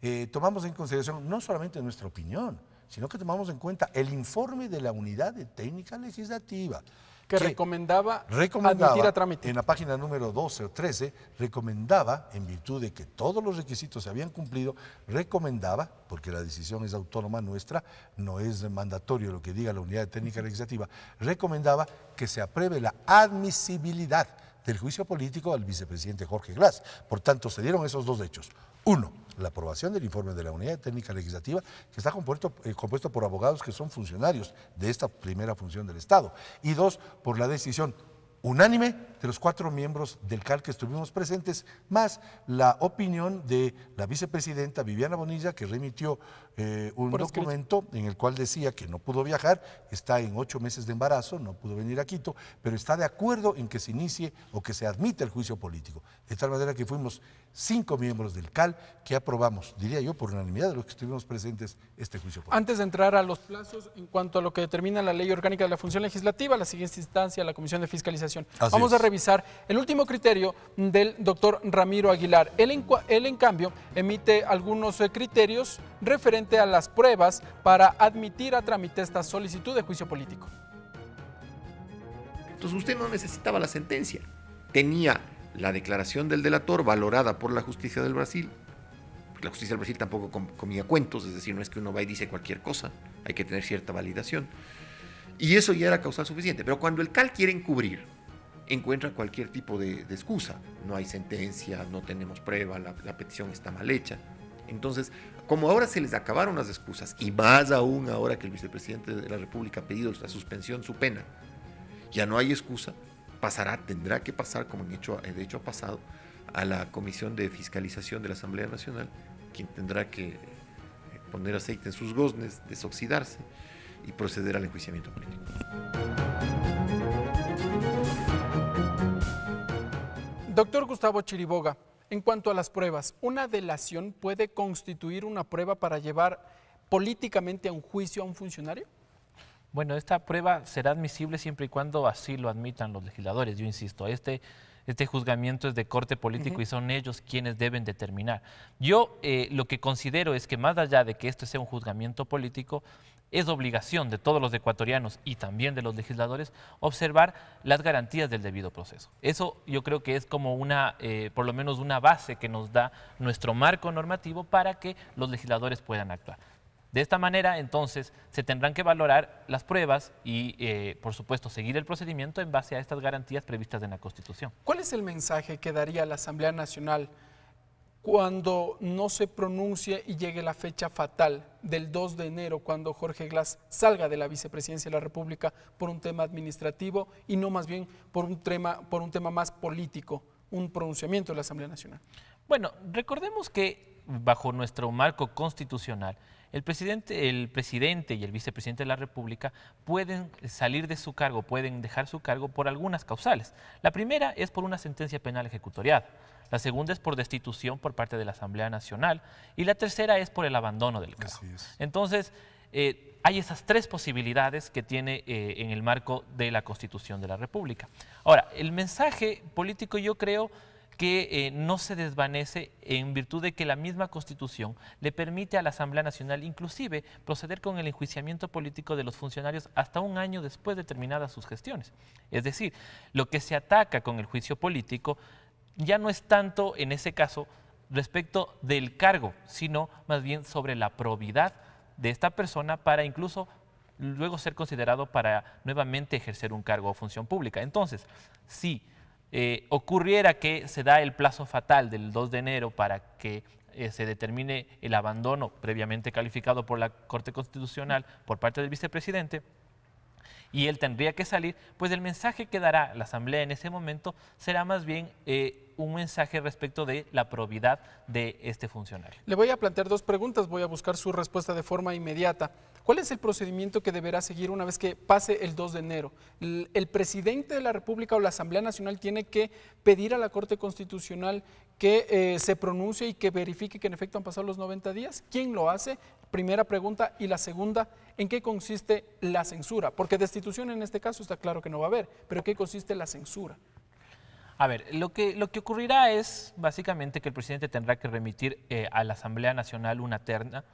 eh, tomamos en consideración no solamente nuestra opinión, sino que tomamos en cuenta el informe de la unidad de técnica legislativa, que recomendaba, admitir a trámite. En la página número 12 o 13, recomendaba, en virtud de que todos los requisitos se habían cumplido, recomendaba, porque la decisión es autónoma nuestra, no es mandatorio lo que diga la unidad técnica legislativa, recomendaba que se apruebe la admisibilidad del juicio político al vicepresidente Jorge Glass. Por tanto, se dieron esos dos hechos. Uno, la aprobación del informe de la Unidad Técnica Legislativa, que está compuesto, eh, compuesto, por abogados que son funcionarios de esta primera función del Estado. Y dos, por la decisión unánime de los cuatro miembros del CAL que estuvimos presentes, más la opinión de la vicepresidenta Viviana Bonilla, que remitió eh, un documento en el cual decía que no pudo viajar, está en ocho meses de embarazo, no pudo venir a Quito, pero está de acuerdo en que se inicie o que se admita el juicio político. De tal manera que fuimos cinco miembros del CAL que aprobamos, diría yo, por unanimidad de los que estuvimos presentes este juicio. político. Antes de entrar a los plazos, en cuanto a lo que determina la ley orgánica de la función legislativa, la siguiente instancia, la Comisión de Fiscalización, vamos a revisar el último criterio del doctor Ramiro Aguilar. Él en, él, en cambio, emite algunos eh, criterios referente a las pruebas para admitir a trámite esta solicitud de juicio político. Entonces usted no necesitaba la sentencia, tenía la declaración del delator, valorada por la justicia del Brasil. La justicia del Brasil tampoco comía cuentos, es decir, no es que uno va y dice cualquier cosa, hay que tener cierta validación. Y eso ya era causal suficiente. Pero cuando el CAL quiere encubrir, encuentra cualquier tipo de, excusa. No hay sentencia, no tenemos prueba, la, petición está mal hecha. Entonces, como ahora se les acabaron las excusas, y más aún ahora que el vicepresidente de la República ha pedido la suspensión, su pena, ya no hay excusa, pasará, tendrá que pasar, como en hecho, de hecho ha pasado, a la Comisión de Fiscalización de la Asamblea Nacional, quien tendrá que eh, poner aceite en sus goznes, desoxidarse y proceder al enjuiciamiento político. Doctor Gustavo Chiriboga, en cuanto a las pruebas, ¿una delación puede constituir una prueba para llevar políticamente a un juicio a un funcionario? Bueno, esta prueba será admisible siempre y cuando así lo admitan los legisladores. Yo insisto, este, este juzgamiento es de corte político y son ellos quienes deben determinar. Yo eh, lo que considero es que más allá de que esto sea un juzgamiento político, es obligación de todos los ecuatorianos y también de los legisladores observar las garantías del debido proceso. Eso yo creo que es como una, eh, por lo menos una base que nos da nuestro marco normativo para que los legisladores puedan actuar. De esta manera, entonces, se tendrán que valorar las pruebas y, eh, por supuesto, seguir el procedimiento en base a estas garantías previstas en la Constitución. ¿Cuál es el mensaje que daría la Asamblea Nacional cuando no se pronuncie y llegue la fecha fatal del 2 de enero, cuando Jorge Glass salga de la vicepresidencia de la República por un tema administrativo y no más bien por un tema, por un tema más político, un pronunciamiento de la Asamblea Nacional? Bueno, recordemos que bajo nuestro marco constitucional, el presidente, el presidente y el vicepresidente de la República pueden salir de su cargo, pueden dejar su cargo por algunas causales. La primera es por una sentencia penal ejecutoriada. La segunda es por destitución por parte de la Asamblea Nacional. Y la tercera es por el abandono del cargo. Entonces, eh, hay esas tres posibilidades que tiene eh, en el marco de la Constitución de la República. Ahora, el mensaje político yo creo que eh, no se desvanece en virtud de que la misma Constitución le permite a la Asamblea Nacional inclusive proceder con el enjuiciamiento político de los funcionarios hasta un año después de terminadas sus gestiones. Es decir, lo que se ataca con el juicio político ya no es tanto en ese caso respecto del cargo, sino más bien sobre la probidad de esta persona para incluso luego ser considerado para nuevamente ejercer un cargo o función pública. Entonces, sí. Eh, ocurriera que se da el plazo fatal del 2 de enero para que eh, se determine el abandono previamente calificado por la Corte Constitucional por parte del vicepresidente, y él tendría que salir, pues el mensaje que dará la Asamblea en ese momento será más bien eh, un mensaje respecto de la probidad de este funcionario. Le voy a plantear dos preguntas, voy a buscar su respuesta de forma inmediata. ¿Cuál es el procedimiento que deberá seguir una vez que pase el 2 de enero? ¿El, presidente de la República o la Asamblea Nacional tiene que pedir a la Corte Constitucional que eh, se pronuncie y que verifique que en efecto han pasado los 90 días? ¿Quién lo hace? Primera pregunta. Y la segunda, ¿en qué consiste la censura? Porque destitución en este caso está claro que no va a haber, pero ¿qué consiste la censura? A ver, lo que, lo que ocurrirá es básicamente que el presidente tendrá que remitir eh, a la Asamblea Nacional una terna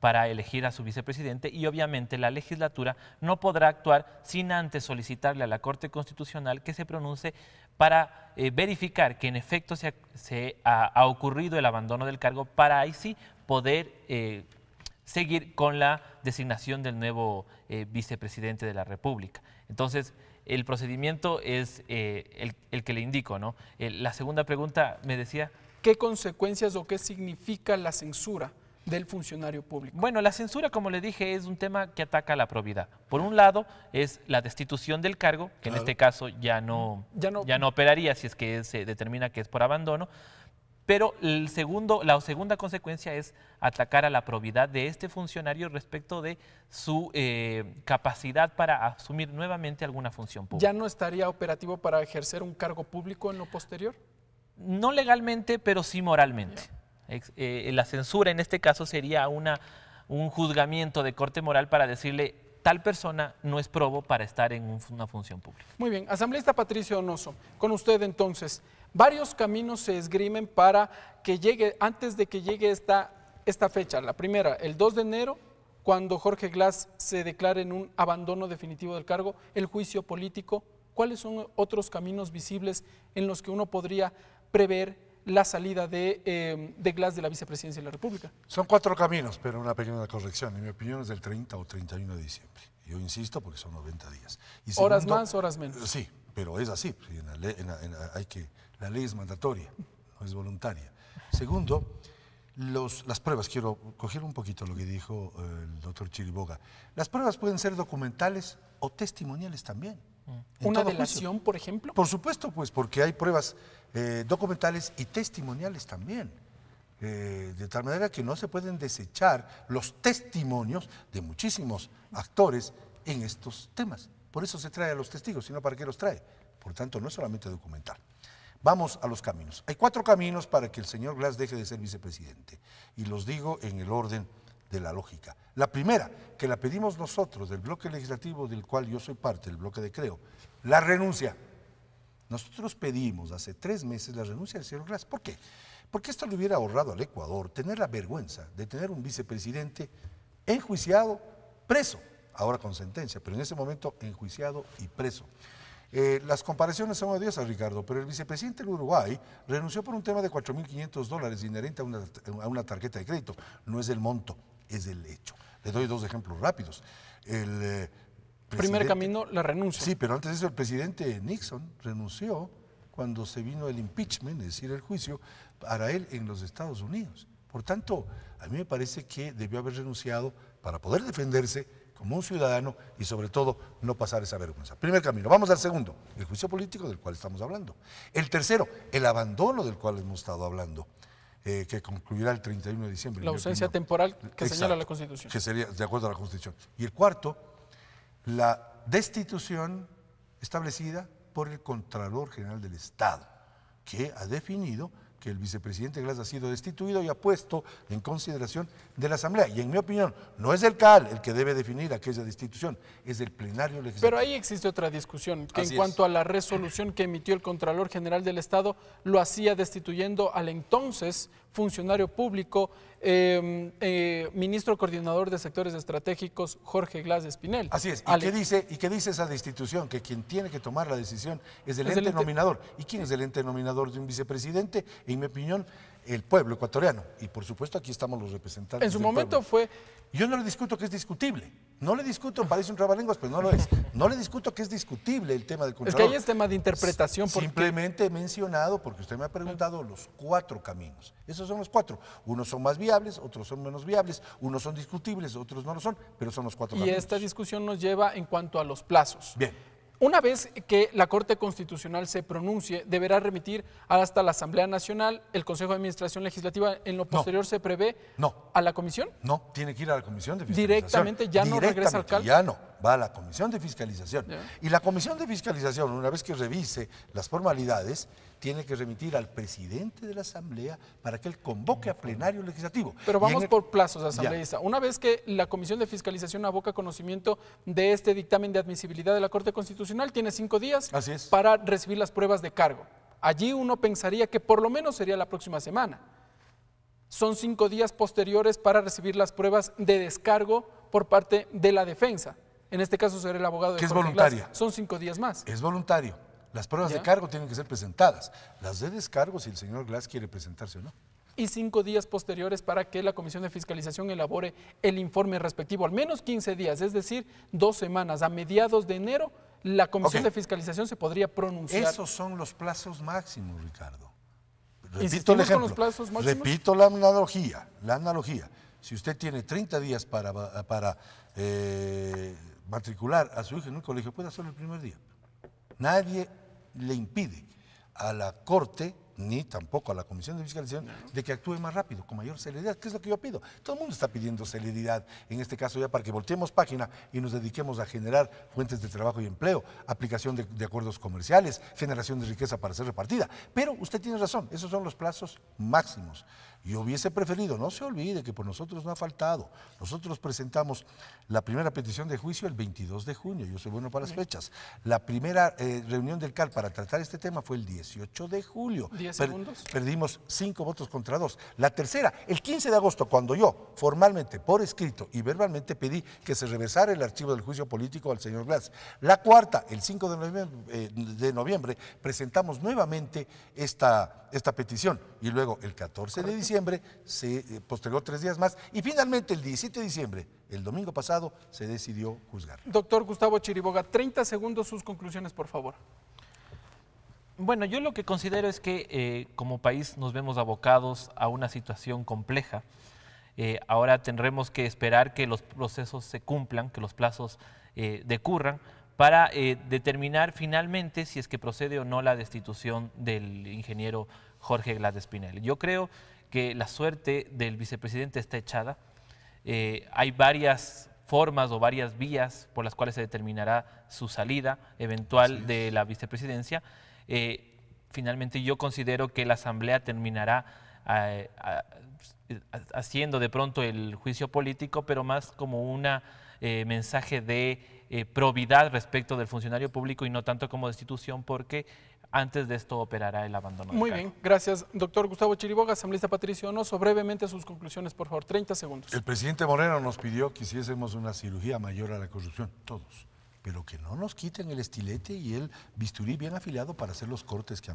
para elegir a su vicepresidente y obviamente la legislatura no podrá actuar sin antes solicitarle a la Corte Constitucional que se pronuncie para eh, verificar que en efecto se, ha, ocurrido el abandono del cargo para ahí sí poder eh, seguir con la designación del nuevo vicepresidente de la República. Entonces, el procedimiento es eh, el, que le indico, ¿no? Eh, la segunda pregunta me decía... ¿Qué consecuencias o qué significa la censura del funcionario público? Bueno, la censura, como le dije, es un tema que ataca la probidad. Por un lado, es la destitución del cargo, que en este caso ya no, ya no, ya no operaría si es que se determina que es por abandono, pero la segunda consecuencia es atacar a la probidad de este funcionario respecto de su eh, capacidad para asumir nuevamente alguna función pública. ¿Ya no estaría operativo para ejercer un cargo público en lo posterior? No legalmente, pero sí moralmente. Eh, la censura en este caso sería una, un juzgamiento de corte moral para decirle tal persona no es probo para estar en una función pública. Muy bien, asambleísta Patricio Donoso, con usted entonces. Varios caminos se esgrimen para que llegue, antes de que llegue esta, esta fecha. La primera, el 2 de enero, cuando Jorge Glass se declare en un abandono definitivo del cargo, el juicio político. ¿Cuáles son otros caminos visibles en los que uno podría prever la salida de, eh, Glass de la vicepresidencia de la República. Son cuatro caminos, pero una pequeña corrección. En mi opinión es del 30 o 31 de diciembre. Yo insisto porque son 90 días. horas más, horas menos. Sí, pero es así. Pues, hay que la ley es mandatoria, no es voluntaria. Segundo, las pruebas, quiero coger un poquito lo que dijo eh, el doctor Chiriboga. Las pruebas pueden ser documentales o testimoniales también. ¿Una delación, por ejemplo? Por supuesto, pues, porque hay pruebas eh, documentales y testimoniales también. Eh, de tal manera que no se pueden desechar los testimonios de muchísimos actores en estos temas. Por eso se trae a los testigos, sino para qué los trae. Por tanto, no es solamente documental. Vamos a los caminos. Hay cuatro caminos para que el señor Glass deje de ser vicepresidente. Y los digo en el orden de la lógica. La primera, que la pedimos nosotros del bloque legislativo del cual yo soy parte, el bloque de Creo, la renuncia. Nosotros pedimos hace tres meses la renuncia del señor Glass. ¿Por qué? Porque esto le hubiera ahorrado al Ecuador tener la vergüenza de tener un vicepresidente enjuiciado, preso, ahora con sentencia, pero en ese momento enjuiciado y preso. Eh, las comparaciones son odiosas, Ricardo, pero el vicepresidente del Uruguay renunció por un tema de 4.500 dólares inherente a una, tarjeta de crédito. No es el monto, es el hecho. Le doy dos ejemplos rápidos. El eh, primer camino, la renuncia. Sí, pero antes de eso el presidente Nixon renunció cuando se vino el impeachment, es decir, el juicio, para él en los Estados Unidos. Por tanto, a mí me parece que debió haber renunciado para poder defenderse como un ciudadano y sobre todo no pasar esa vergüenza. Primer camino. Vamos al segundo, el juicio político del cual estamos hablando. El tercero, el abandono del cual hemos estado hablando. Eh, que concluirá el 31 de diciembre. La ausencia temporal que señala la Constitución. Que sería de acuerdo a la Constitución. Y el cuarto, la destitución establecida por el Contralor General del Estado, que ha definido que el vicepresidente Glass ha sido destituido y ha puesto en consideración de la Asamblea. Y en mi opinión, no es el CAL el que debe definir aquella destitución, es el plenario legislativo. Pero ahí existe otra discusión, que en cuanto a la resolución que emitió el Contralor General del Estado, lo hacía destituyendo al entonces funcionario público, eh, eh, ministro coordinador de sectores estratégicos, Jorge Glass Espinel. Así es. ¿Y qué, dice, ¿Y qué dice esa destitución? Que quien tiene que tomar la decisión es el ente nominador. ¿Y quién es el ente nominador de un vicepresidente? En mi opinión, el pueblo ecuatoriano. Y por supuesto aquí estamos los representantes. En su momento fue... Yo no le discuto que es discutible. No le discuto, parece un trabalenguas, pero no lo es. No le discuto que es discutible el tema del contralor. Es que ahí es tema de interpretación. Porque... Simplemente he mencionado, porque usted me ha preguntado, los cuatro caminos. Esos son los cuatro. Unos son más viables, otros son menos viables, unos son discutibles, otros no lo son, pero son los cuatro caminos. Y esta discusión nos lleva en cuanto a los plazos. Bien. Una vez que la Corte Constitucional se pronuncie, deberá remitir hasta la Asamblea Nacional, el Consejo de Administración Legislativa, en lo posterior se prevé no, a la Comisión. No, tiene que ir a la Comisión de Fiscalización. Directamente ya no regresa al CAL. Ya no, va a la Comisión de Fiscalización. Y la Comisión de Fiscalización, una vez que revise las formalidades, tiene que remitir al presidente de la Asamblea para que él convoque a plenario legislativo. Pero vamos por plazos, asambleísta. Una vez que la Comisión de Fiscalización aboca conocimiento de este dictamen de admisibilidad de la Corte Constitucional, tiene cinco días para recibir las pruebas de cargo. Allí uno pensaría que por lo menos sería la próxima semana. Son cinco días posteriores para recibir las pruebas de descargo por parte de la defensa. En este caso será el abogado de... Que es voluntaria. Son cinco días más. Es voluntario. Las pruebas de cargo tienen que ser presentadas. Las de descargo, si el señor Glass quiere presentarse o no. Y cinco días posteriores para que la Comisión de Fiscalización elabore el informe respectivo. Al menos 15 días, es decir, dos semanas. A mediados de enero, la Comisión de Fiscalización se podría pronunciar. Esos son los plazos máximos, Ricardo. Repito Repito la analogía. La analogía. Si usted tiene 30 días para, para eh, matricular a su hijo en un colegio, puede hacerlo el primer día. Nadie le impide a la Corte ni tampoco a la Comisión de Fiscalización, de que actúe más rápido, con mayor celeridad, que es lo que yo pido. Todo el mundo está pidiendo celeridad en este caso ya para que volteemos página y nos dediquemos a generar fuentes de trabajo y empleo, aplicación de acuerdos comerciales, generación de riqueza para ser repartida. Pero usted tiene razón, esos son los plazos máximos. Yo hubiese preferido, no se olvide que por nosotros no ha faltado. Nosotros presentamos la primera petición de juicio el 22 de junio, yo soy bueno para las fechas. La primera eh, reunión del CAL para tratar este tema fue el 18 de julio. perdimos cinco votos contra dos. La tercera, el 15 de agosto, cuando yo formalmente, por escrito y verbalmente pedí que se reversara el archivo del juicio político al señor Glass. La cuarta, el 5 eh, de noviembre, presentamos nuevamente esta, esta petición. Y luego el 14 de diciembre se eh, postergó tres días más y finalmente el 17 de diciembre, el domingo pasado, se decidió juzgar. Doctor Gustavo Chiriboga, 30 segundos sus conclusiones, por favor. Bueno, yo lo que considero es que eh, como país nos vemos abocados a una situación compleja. Eh, ahora tendremos que esperar que los procesos se cumplan, que los plazos eh, decurran, para determinar finalmente si es que procede o no la destitución del ingeniero Jorge Gladespinel. Yo creo que la suerte del vicepresidente está echada. Eh, hay varias formas o varias vías por las cuales se determinará su salida eventual de la vicepresidencia. Eh, finalmente yo considero que la Asamblea terminará eh, haciendo de pronto el juicio político, pero más como un mensaje de probidad respecto del funcionario público y no tanto como destitución, porque antes de esto operará el abandono. Muy bien, gracias. Doctor Gustavo Chiriboga, asambleísta Patricio Onoso, brevemente sus conclusiones, por favor, 30 segundos. El presidente Moreno nos pidió que hiciésemos una cirugía mayor a la corrupción, todos, pero que no nos quiten el estilete y el bisturí bien afilado para hacer los cortes que a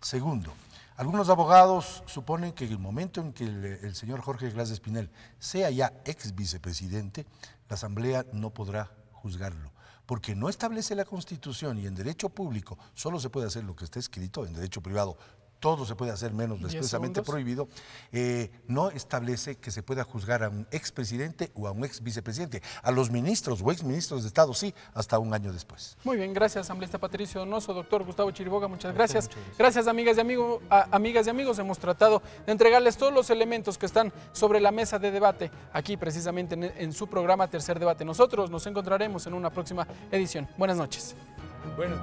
Segundo, algunos abogados suponen que en el momento en que el, señor Jorge Glass Espinel sea ya ex vicepresidente, la Asamblea no podrá juzgarlo porque no establece la Constitución y en derecho público solo se puede hacer lo que está escrito en derecho privado, todo se puede hacer menos lo expresamente prohibido, eh, no establece que se pueda juzgar a un expresidente o a un ex vicepresidente. A los ministros o exministros de Estado sí, hasta un año después. Muy bien, gracias, asambleísta Patricio Donoso, doctor Gustavo Chiriboga, muchas gracias. gracias. amigas y, amigos, amigas y amigos. Hemos tratado de entregarles todos los elementos que están sobre la mesa de debate aquí precisamente en, en su programa Tercer Debate. Nosotros nos encontraremos en una próxima edición. Buenas noches. Bueno.